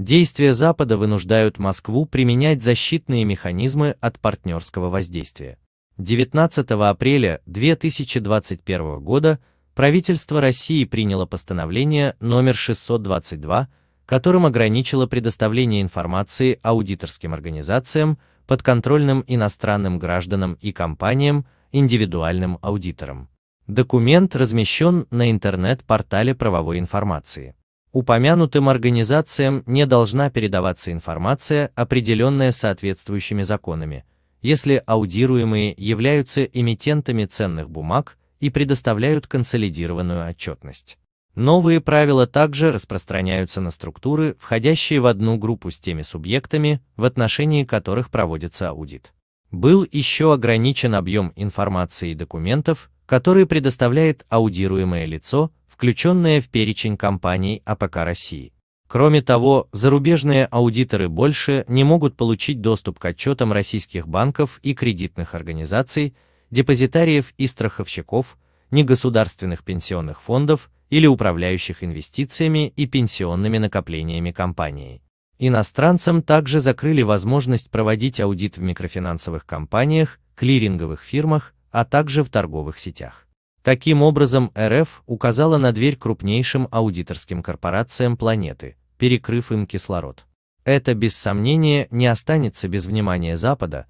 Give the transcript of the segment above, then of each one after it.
Действия Запада вынуждают Москву применять защитные механизмы от партнерского воздействия. 19 апреля 2021 года правительство России приняло постановление номер 622, которым ограничило предоставление информации аудиторским организациям, подконтрольным иностранным гражданам и компаниям, индивидуальным аудиторам. Документ размещен на интернет-портале правовой информации. Упомянутым организациям не должна передаваться информация, определенная соответствующими законами, если аудируемые являются эмитентами ценных бумаг и предоставляют консолидированную отчетность. Новые правила также распространяются на структуры, входящие в одну группу с теми субъектами, в отношении которых проводится аудит. Был еще ограничен объем информации и документов, которые предоставляет аудируемое лицо, включенные в перечень компаний АПК России. Кроме того, зарубежные аудиторы больше не могут получить доступ к отчетам российских банков и кредитных организаций, депозитариев и страховщиков, негосударственных пенсионных фондов или управляющих инвестициями и пенсионными накоплениями компании. Иностранцам также закрыли возможность проводить аудит в микрофинансовых компаниях, клиринговых фирмах, а также в торговых сетях. Таким образом, РФ указала на дверь крупнейшим аудиторским корпорациям планеты, перекрыв им кислород. Это, без сомнения, не останется без внимания Запада,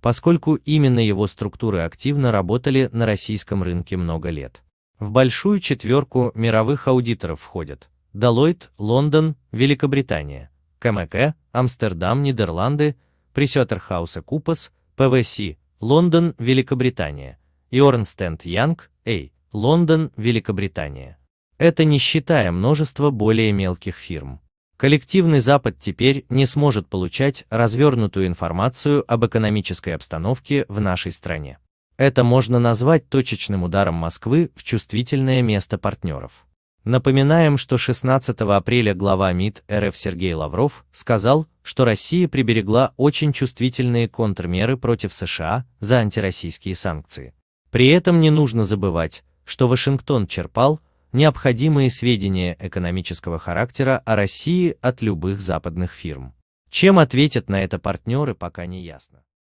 поскольку именно его структуры активно работали на российском рынке много лет. В большую четверку мировых аудиторов входят Deloitte, Лондон, Великобритания, КМК, Амстердам, Нидерланды, и Купас, ПВС, Лондон, Великобритания – Иорн Стенд Янг, Эй, Лондон, Великобритания. Это не считая множество более мелких фирм. Коллективный Запад теперь не сможет получать развернутую информацию об экономической обстановке в нашей стране. Это можно назвать точечным ударом Москвы в чувствительное место партнеров. Напоминаем, что 16 апреля глава МИД РФ Сергей Лавров сказал, что Россия приберегла очень чувствительные контрмеры против США за антироссийские санкции. При этом не нужно забывать, что Вашингтон черпал необходимые сведения экономического характера о России от любых западных фирм. Чем ответят на это партнеры, пока не ясно.